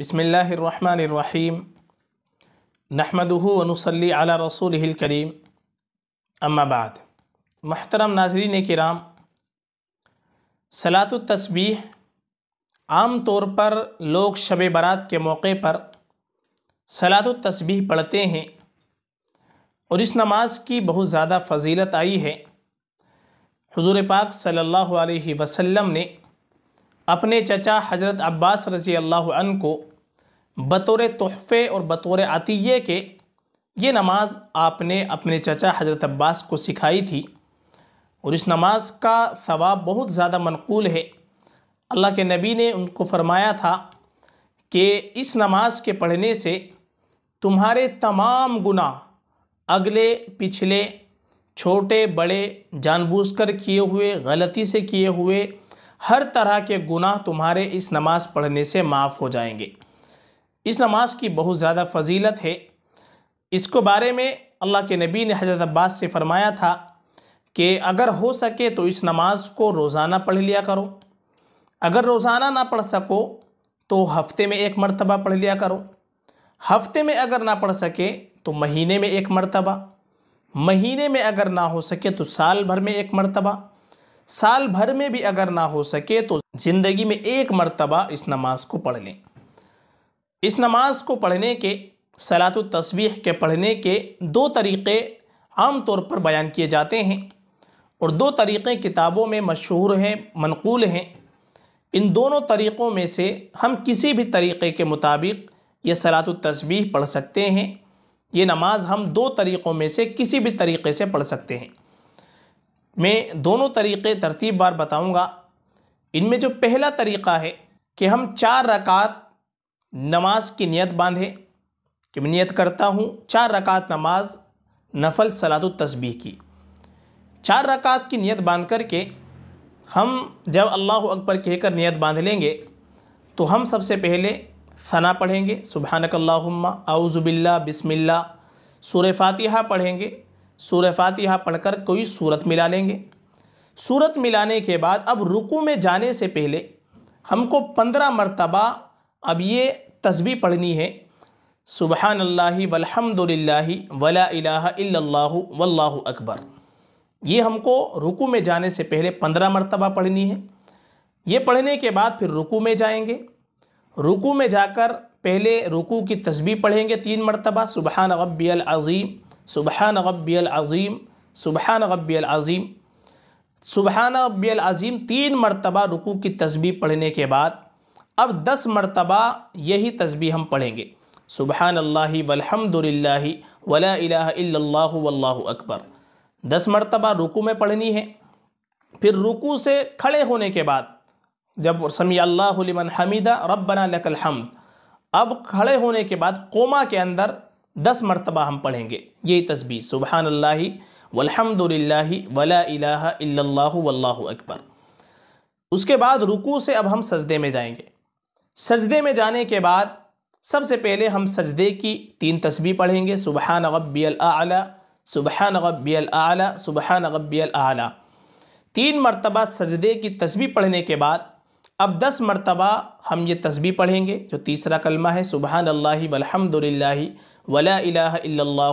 बसमीम नहमदनसली अला रसूल करीम अम्माबाद महतरम नाजरीन कराम सलात तस्बीह आम तौर पर लोग शब बारात के मौके पर सलात तस्बीह पढ़ते हैं और इस नमाज की बहुत ज़्यादा फजीलत आई है हुजूर पाक सल्लल्लाहु अलैहि वसल्लम ने अपने चचा हज़रत अब्बास रजी अल्लाह को बतौर तोहफ़े और बतौर अतिये के ये नमाज़ आपने अपने चचा हज़रत अब्बास को सिखाई थी और इस नमाज का सवाब बहुत ज़्यादा मनकूल है अल्लाह के नबी ने उनको फरमाया था कि इस नमाज के पढ़ने से तुम्हारे तमाम गुना अगले पिछले छोटे बड़े जानबूझकर किए हुए गलती से किए हुए हर तरह के गुनाह तुम्हारे इस नमाज़ पढ़ने से माफ़ हो जाएंगे इस नमाज की बहुत ज़्यादा फजीलत है इसको बारे में अल्लाह के नबी ने हज़रत अब्बास से फ़रमाया था कि अगर हो सके तो इस नमाज को रोज़ाना पढ़ लिया करो अगर रोज़ाना ना पढ़ सको तो हफ्ते में एक मरतबा पढ़ लिया करो हफ्ते में अगर ना पढ़ सके तो महीने में एक मरतबा महीने में अगर ना हो सके तो साल भर में एक मरतबा साल भर में भी अगर ना हो सके तो ज़िंदगी में एक मरतबा इस नमाज को पढ़ लें इस नमाज को पढ़ने के सलात तस्वी के पढ़ने के दो तरीक़े आम तौर पर बयान किए जाते हैं और दो तरीक़े किताबों में मशहूर हैं मनकूल हैं इन दोनों तरीक़ों में से हम किसी भी तरीक़े के मुताबिक ये सलात तस्वी पढ़ सकते हैं ये नमाज हम दो तरीक़ों में से किसी भी तरीक़े से पढ़ सकते हैं मैं दोनों तरीक़े तरतीब बार बताऊँगा इनमें जो पहला तरीक़ा है कि हम चार रकात नमाज की नियत बांधें कि मैं नियत करता हूँ चार रकात नमाज नफल सलात तस्बी की चार रकात की नियत बांध कर के हम जब अल्लाह अकबर कहकर नियत बांध लेंगे तो हम सबसे पहले सना पढ़ेंगे सुबहानकल्लाहुम्मा आउज़ुबिल्ला बिस्मिल्ला सूर फातिहा पढ़ेंगे सूर फातिहा पढ़कर कोई सूरत मिला लेंगे सूरत मिलाने के बाद अब रुकू में जाने से पहले हमको पंद्रह मरतबा अब ये तस्बी पढ़नी है सुबहान अल्लाह वलहमदिल्ला वला अल्लाह वल्लाहु अकबर ये हमको रुकू में जाने से पहले पंद्रह मरतबा पढ़नी है ये पढ़ने के बाद फिर रुकू में जाएंगे रुकू में जाकर पहले रुकू की तस्बी पढ़ेंगे तीन मरतबा सुबहान अबी अज़ीम सुबहान रब्बियल अज़ीम सुबहान रब्बियल अज़ीम सुबहान रब्बियल अज़ीम तीन मरतबा रुकू की तस्बीह पढ़ने के बाद अब दस मरतबा यही तस्बीह हम पढ़ेंगे सुबहान अल्लाह वलहमदिल्ला वला अकबर दस मरतबा रुकू में पढ़नी है फिर रुकू से खड़े होने के बाद जब समी अल्लाह लिमन हमीदा रब्बना लकल हमद अब खड़े होने के बाद कोमा के अंदर दस मरतबा हम पढ़ेंगे ये तस्बी सुबहान अल्लाह वलहमदिल्ला वला वल्लाह अकबर उसके बाद रुकू से अब हम सजदे में जाएंगे सजदे में जाने के बाद सबसे पहले हम सजदे की तीन तस्वीर पढ़ेंगे सुबह रब्बी आला सुबहान रब्बी आला सुबह रब्बी आला तीन मरतबा सजदे की तस्वीर पढ़ने के बाद अब दस मरतबा हम ये तस्बी पढ़ेंगे जो तीसरा कलमा है सुबहान अल्लाह वलहमदिल्ला वला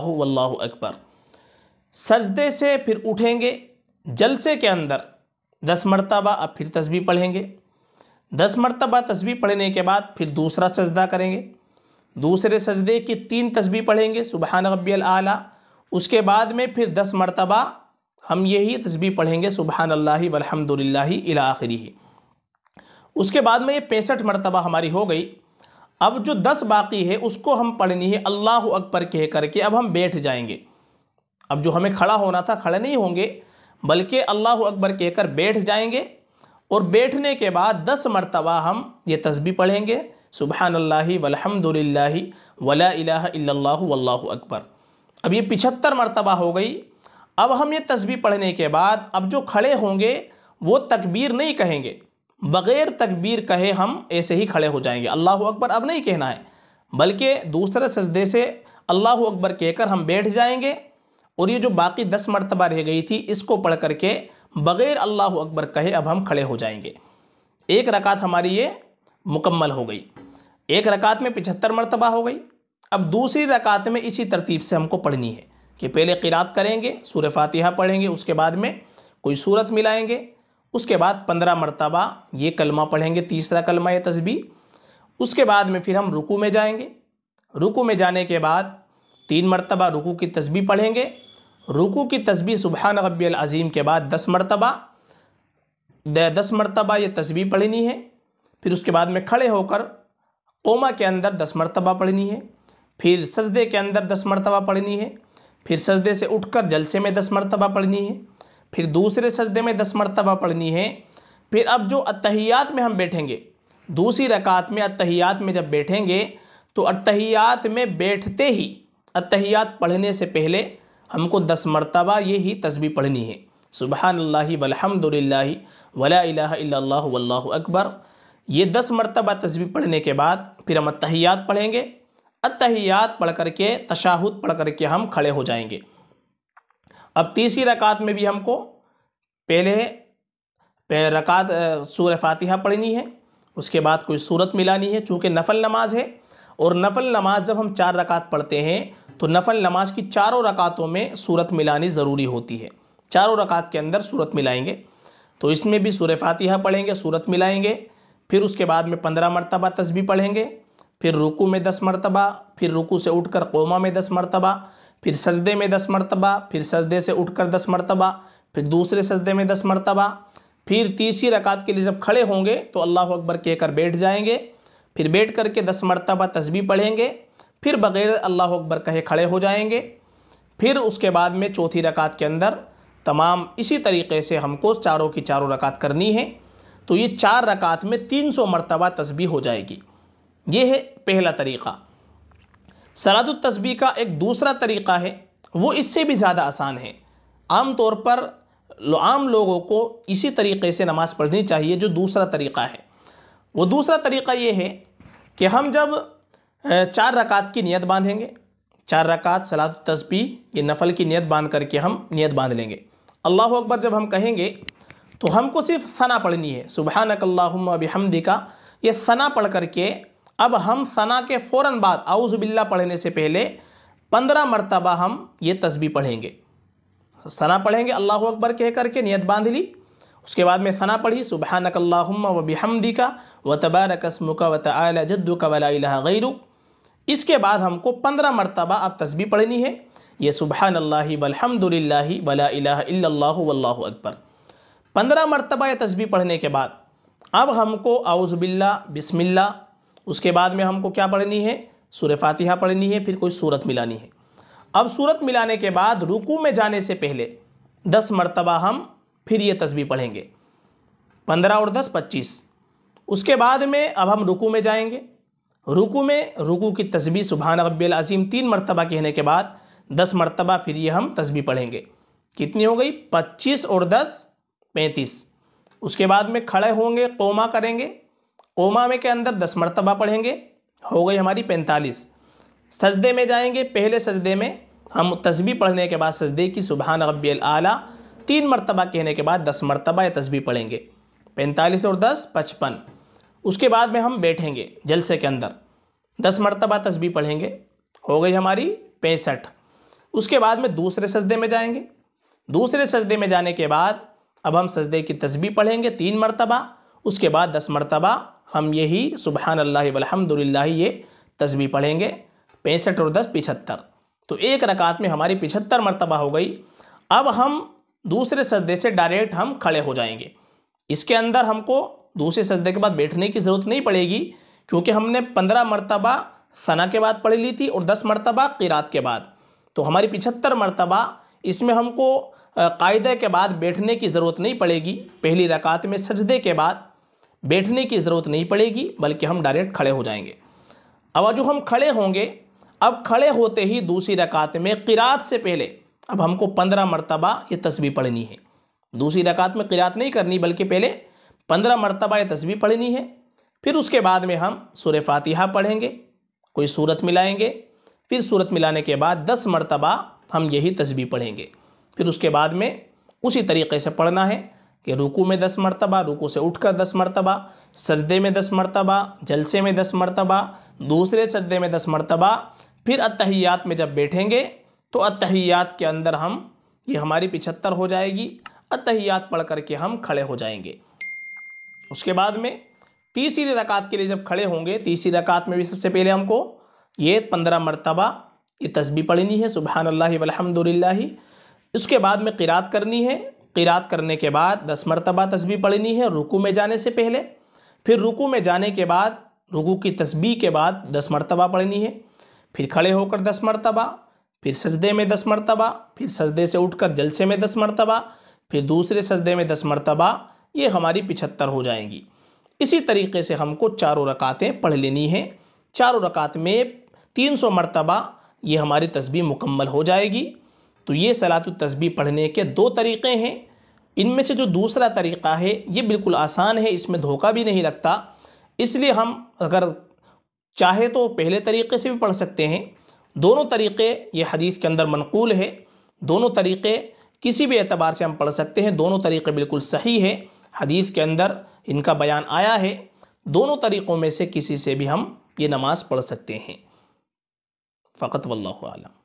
वल्ला अकबर सजदे से फिर उठेंगे जलसे के अंदर दस मरतबा अब फिर तस्बी पढ़ेंगे दस मरतबा तस्बी पढ़ने के बाद फिर दूसरा सजदा करेंगे दूसरे सजदे की तीन तस्बी पढ़ेंगे सुबहान रबी आला उसके बाद में फिर दस मरतबा हम यही तस्बी पढ़ेंगे सुबहान अल्लाह वलहमदिल्ला आखिरी उसके बाद में ये पैंसठ मरतबा हमारी हो गई अब जो दस बाकी है उसको हम पढ़नी है अल्लाह अकबर कह करके अब हम बैठ जाएंगे अब जो हमें खड़ा होना था खड़े नहीं होंगे बल्कि अल्लाह अकबर कहकर बैठ जाएंगे और बैठने के बाद दस मरतबा हम ये तस्बी पढ़ेंगे सुबहानल्लाही वलहमदिल्लाही वला इलाह अकबर अब ये पिछहत्तर मरतबा हो गई अब हम ये तस्बी पढ़ने के बाद अब जो खड़े होंगे वो तकबीर नहीं कहेंगे बग़ैर तकबीर कहे हम ऐसे ही खड़े हो जाएंगे अल्लाह अकबर अब नहीं कहना है बल्कि दूसरे सजदे से अल्लाह अकबर कहकर हम बैठ जाएंगे और ये जो बाकी दस मरतबा रह गई थी इसको पढ़ करके बग़ैर अल्लाह अकबर कहे अब हम खड़े हो जाएंगे एक रकात हमारी ये मुकम्मल हो गई एक रकात में पिछहत्तर मरतबा हो गई अब दूसरी रकात में इसी तरतीब से हमको पढ़नी है कि पहले किरात करेंगे सूर फातिहा पढ़ेंगे उसके बाद में कोई सूरत मिलाएंगे उसके बाद पंद्रह मरतबा ये कलमा पढ़ेंगे तीसरा कलमा यह तस्बी उसके बाद में फिर हम रुकू में जाएंगे रुकू में जाने के बाद तीन मरतबा रुकू की तस्बी पढ़ेंगे रुकू की तस्बी सुबह रबी अज़ीम के बाद दस मरतबा दस मरतबा ये तस्बी पढ़नी है फिर उसके बाद में खड़े होकर कोमा के अंदर दस मरतबा पढ़नी है फिर सजदे के अंदर दस मरतबा पढ़नी है फिर सजदे से उठकर जलसे में दस मरतबा पढ़नी है फिर दूसरे सजदे में दस मरतबा पढ़नी है फिर अब जो अतहियात में हम बैठेंगे दूसरी रकात में अतहियात में जब बैठेंगे तो अतहियात में बैठते ही अतहियात पढ़ने से पहले हमको दस मरतबा ये ही तस्बी पढ़नी है सुबहानल्लाहि वलहमदिल्लाहि वला इलाहा वल्लाहु अकबर ये दस मरतबा तस्बी पढ़ने के बाद फिर हम अतहियात पढ़ेंगे अतहियात पढ़ करके तशाहुद पढ़ कर के हम खड़े हो जाएंगे अब तीसरी रकात में भी हमको पहले रकात सूर फातिहा पढ़नी है उसके बाद कोई सूरत मिलानी है चूँकि नफल नमाज है और नफल नमाज जब हम चार रकात पढ़ते हैं तो नफल नमाज की चारों रकातों में सूरत मिलानी ज़रूरी होती है चारों रकात के अंदर सूरत मिलाएंगे तो इसमें भी सूर फातिहा पढ़ेंगे सूरत मिलाएंगे फिर उसके बाद में पंद्रह मरतबा तस्वीर पढ़ेंगे फिर रुकू में दस मरतबा फिर रुकू से उठकर कोमा में दस मरतबा फिर सजदे में दस मरतबा फिर सजदे से उठकर दस मरतबा फिर दूसरे सजदे में दस मरतबा फिर तीसरी रकात के लिए जब खड़े होंगे तो अल्लाह अकबर कहकर बैठ जाएंगे फिर बैठ कर के दस मरतबा तस्बी पढ़ेंगे फिर बग़ैर अल्लाह अकबर कहे खड़े हो जाएंगे फिर उसके बाद में चौथी रकात के अंदर तमाम इसी तरीके से हमको चारों की चारों रकात करनी है तो ये चार रकात में तीन सौ मरतबा तस्बी हो जाएगी ये है पहला तरीक़ा सलात तस्बी का एक दूसरा तरीक़ा है वो इससे भी ज़्यादा आसान है आम तौर पर आम लोगों को इसी तरीके से नमाज़ पढ़नी चाहिए जो दूसरा तरीक़ा है वो दूसरा तरीक़ा ये है कि हम जब चार रकात की नियत बांधेंगे चार रकात सलाद तस्बी ये नफल की नियत बांध करके हम नियत बांध लेंगे अल्लाह अकबर जब हम कहेंगे तो हमको सिर्फ सना पढ़नी है सुबहानकल्लाम हमदी का ये सना पढ़ करके अब हम सना के फ़ौर बाद आउज़ बिल्ला पढ़ने से पहले पंद्रह मरतबा हम ये तस्बी पढ़ेंगे सना पढ़ेंगे अल्लाह अकबर कह करके नियत बांध ली उसके बाद में सना पढ़ी सुबह नकल्ला व हमदी का व तबारकस्म का व जद्दू का वला गैरु इसके बाद हमको पंद्रह मरतबा अब तस्बी पढ़नी है ये सुबह अल्लाह वलहमदिल्ला वला वल्ला अकबर पंद्रह मरतबा ये तस्बी पढ़ने के बाद अब हमको आउज़बिल्ला बिसमिल्ला उसके बाद में हमको क्या पढ़नी है सूर्य फातिहा पढ़नी है फिर कोई सूरत मिलानी है अब सूरत मिलाने के बाद रुकू में जाने से पहले दस मरतबा हम फिर ये तस्वीर पढ़ेंगे पंद्रह और दस पच्चीस उसके बाद में अब हम रुकू में जाएंगे रुकू में रुकू की तस्वीर सुबहान रब्बिल अजीम तीन मरतबा कहने के बाद दस मरतबा फिर ये हम तस्वीर पढ़ेंगे कितनी हो गई पच्चीस और दस पैंतीस उसके बाद में खड़े होंगे कोमा करेंगे ओमा में के अंदर दस मरतबा पढ़ेंगे हो गई हमारी पैंतालीस सजदे में जाएंगे पहले सजदे में हम तस्बी पढ़ने के बाद सजदे की सुबह रबी आला तीन मरतबा कहने के बाद दस मरतबा या तस्बी पढ़ेंगे पैंतालीस और दस पचपन उसके बाद में हम बैठेंगे जलसे के अंदर दस मरतबा तस्बी पढ़ेंगे हो गई हमारी पैंसठ उसके बाद में दूसरे सजदे में जाएंगे दूसरे सजदे में जाने के बाद अब हम सजदे की तस्बी पढ़ेंगे तीन मरतबा उसके बाद दस मरतबा हम यही सुबहान अल्लाह ये तस्वीर पढ़ेंगे पैंसठ और दस पिछहत्तर तो एक रकात में हमारी पिछहत्तर मरतबा हो गई अब हम दूसरे सजदे से डायरेक्ट हम खड़े हो जाएंगे इसके अंदर हमको दूसरे सजदे के बाद बैठने की ज़रूरत नहीं पड़ेगी क्योंकि हमने पंद्रह मरतबा सना के बाद पढ़ ली थी और दस मरतबा किरात के बाद तो हमारी पिछहत्तर मरतबा इसमें हमको कायदे के बाद बैठने की ज़रूरत नहीं पड़ेगी पहली रकात में सजदे के बाद बैठने की ज़रूरत नहीं पड़ेगी बल्कि हम डायरेक्ट खड़े हो जाएंगे अब जो हम खड़े होंगे अब खड़े होते ही दूसरी रकात में किरात से पहले अब हमको पंद्रह मरतबा ये तस्वीर पढ़नी है दूसरी रकात में किरात नहीं करनी बल्कि पहले पंद्रह मरतबा ये तस्वीर पढ़नी है फिर उसके बाद में हम सूर फातिहा पढ़ेंगे कोई सूरत मिलाएंगे फिर सूरत मिलाने के बाद दस मरतबा हम यही तस्वीर पढ़ेंगे फिर उसके बाद में उसी तरीके से पढ़ना है कि रुकू में दस मरतबा रुकू से उठकर दस मरतबा सजदे में दस मरतबा जलसे में दस मरतबा दूसरे सजदे में दस मरतबा फिर अतहियात में जब बैठेंगे तो अतहियात के अंदर हम ये हमारी पिछहत्तर हो जाएगी अतहियात पढ़ करके हम खड़े हो जाएंगे उसके बाद में तीसरी रकात के लिए जब खड़े होंगे तीसरी रकात में भी सबसे पहले हमको ये पंद्रह मरतबा ये तस्बी पढ़नी है सुबहान अल्लाह उसके बाद में किरात करनी है किरात करने के बाद दस मरतबा तस्बी पढ़नी है रुकू में जाने से पहले फिर रुकू में जाने के बाद रुकू की तस्बी के बाद दस मरतबा पढ़नी है फिर खड़े होकर दस मरतबा फिर सजदे में दस मरतबा फिर सजदे से उठकर जलसे में दस मरतबा फिर दूसरे सजदे में दस मरतबा ये हमारी पिछहत्तर हो जाएंगी इसी तरीके से हमको चारों रकातें पढ़ लेनी हैं चारों रकात में तीन सौ मरतबा ये हमारी तस्बी मुकम्मल हो जाएगी तो ये सलात तस्बी पढ़ने के दो तरीक़े हैं इनमें से जो दूसरा तरीक़ा है ये बिल्कुल आसान है इसमें धोखा भी नहीं लगता इसलिए हम अगर चाहे तो पहले तरीक़े से भी पढ़ सकते हैं दोनों तरीक़े ये हदीस के अंदर मनकूल है दोनों तरीक़े किसी भी एतबार से हम पढ़ सकते हैं दोनों तरीक़े बिल्कुल सही है हदीस के अंदर इनका बयान आया है दोनों तरीक़ों में से किसी से भी हम ये नमाज़ पढ़ सकते हैं फ़कत वल्लम